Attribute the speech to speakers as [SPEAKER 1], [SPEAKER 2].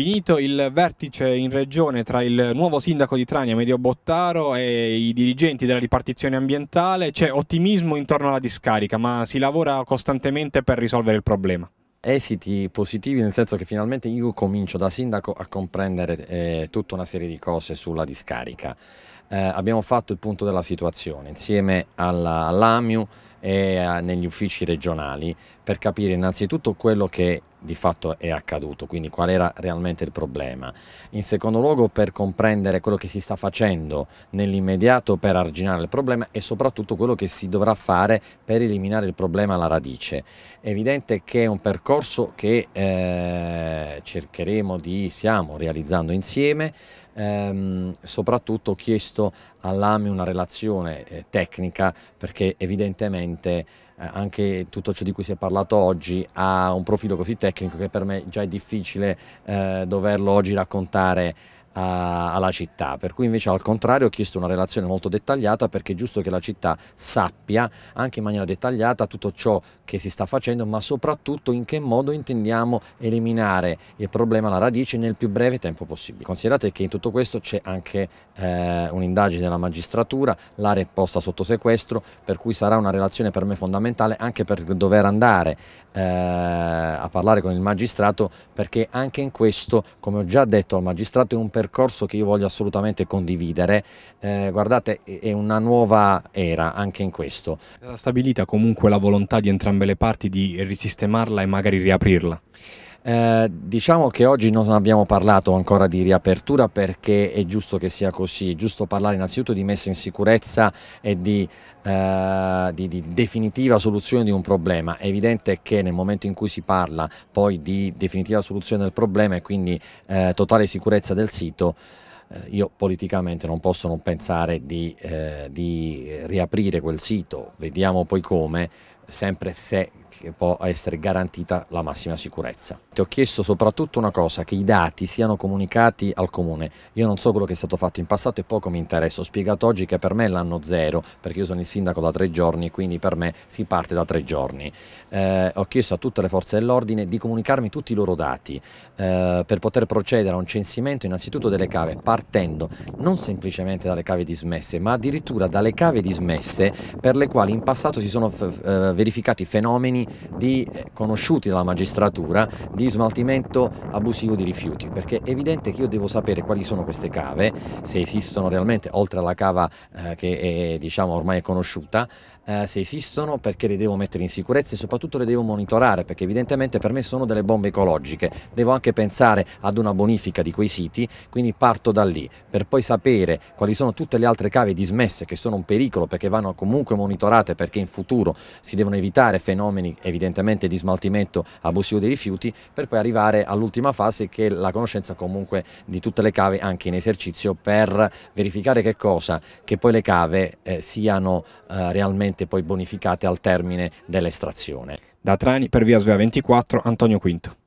[SPEAKER 1] Finito il vertice in regione tra il nuovo sindaco di Trania, Medio Bottaro, e i dirigenti della ripartizione ambientale, c'è ottimismo intorno alla discarica, ma si lavora costantemente per risolvere il problema esiti positivi nel senso che finalmente io comincio da sindaco a comprendere eh, tutta una serie di cose sulla discarica. Eh, abbiamo fatto il punto della situazione insieme all'AMIU e a, negli uffici regionali per capire innanzitutto quello che di fatto è accaduto, quindi qual era realmente il problema. In secondo luogo per comprendere quello che si sta facendo nell'immediato per arginare il problema e soprattutto quello che si dovrà fare per eliminare il problema alla radice. È evidente che è un percorso che eh, cercheremo di, stiamo realizzando insieme, ehm, soprattutto ho chiesto all'AMI una relazione eh, tecnica perché evidentemente eh, anche tutto ciò di cui si è parlato oggi ha un profilo così tecnico che per me già è difficile eh, doverlo oggi raccontare a, alla città, per cui invece al contrario ho chiesto una relazione molto dettagliata perché è giusto che la città sappia anche in maniera dettagliata tutto ciò che si sta facendo, ma soprattutto in che modo intendiamo eliminare il problema alla radice nel più breve tempo possibile. Considerate che in tutto questo c'è anche eh, un'indagine della magistratura, l'area è posta sotto sequestro, per cui sarà una relazione per me fondamentale anche per dover andare eh, a parlare con il magistrato perché anche in questo, come ho già detto al magistrato, è un percorso percorso che io voglio assolutamente condividere. Eh, guardate, è una nuova era anche in questo. È stabilita comunque la volontà di entrambe le parti di risistemarla e magari riaprirla? Eh, diciamo che oggi non abbiamo parlato ancora di riapertura perché è giusto che sia così, è giusto parlare innanzitutto di messa in sicurezza e di, eh, di, di definitiva soluzione di un problema. È evidente che nel momento in cui si parla poi di definitiva soluzione del problema e quindi eh, totale sicurezza del sito, eh, io politicamente non posso non pensare di, eh, di, riaprire quel sito, vediamo poi come, sempre se che può essere garantita la massima sicurezza. Ti ho chiesto soprattutto una cosa, che i dati siano comunicati al comune. Io non so quello che è stato fatto in passato e poco mi interessa. Ho spiegato oggi che per me è l'anno zero, perché io sono il sindaco da tre giorni, quindi per me si parte da tre giorni. Eh, ho chiesto a tutte le forze dell'ordine di comunicarmi tutti i loro dati eh, per poter procedere a un censimento innanzitutto delle cave, partendo non semplicemente dalle cave dismesse, ma addirittura dalle cave dismesse per le quali in passato si sono eh, verificati fenomeni fenomeni di, eh, conosciuti dalla magistratura di smaltimento abusivo di rifiuti, perché è evidente che io devo sapere quali sono queste cave, se esistono realmente, oltre alla cava eh, che è, diciamo, ormai è conosciuta, eh, se esistono perché le devo mettere in sicurezza e soprattutto le devo monitorare, perché evidentemente per me sono delle bombe ecologiche, devo anche pensare ad una bonifica di quei siti, quindi parto da lì, per poi sapere quali sono tutte le altre cave dismesse che sono un pericolo perché vanno comunque monitorate, perché in futuro si devono evitare fenomeni quindi evidentemente di smaltimento abusivo dei rifiuti, per poi arrivare all'ultima fase che è la conoscenza comunque di tutte le cave anche in esercizio per verificare che cosa? Che poi le cave eh, siano eh, realmente poi bonificate al termine dell'estrazione. Da Trani per via Svea 24 Antonio Quinto.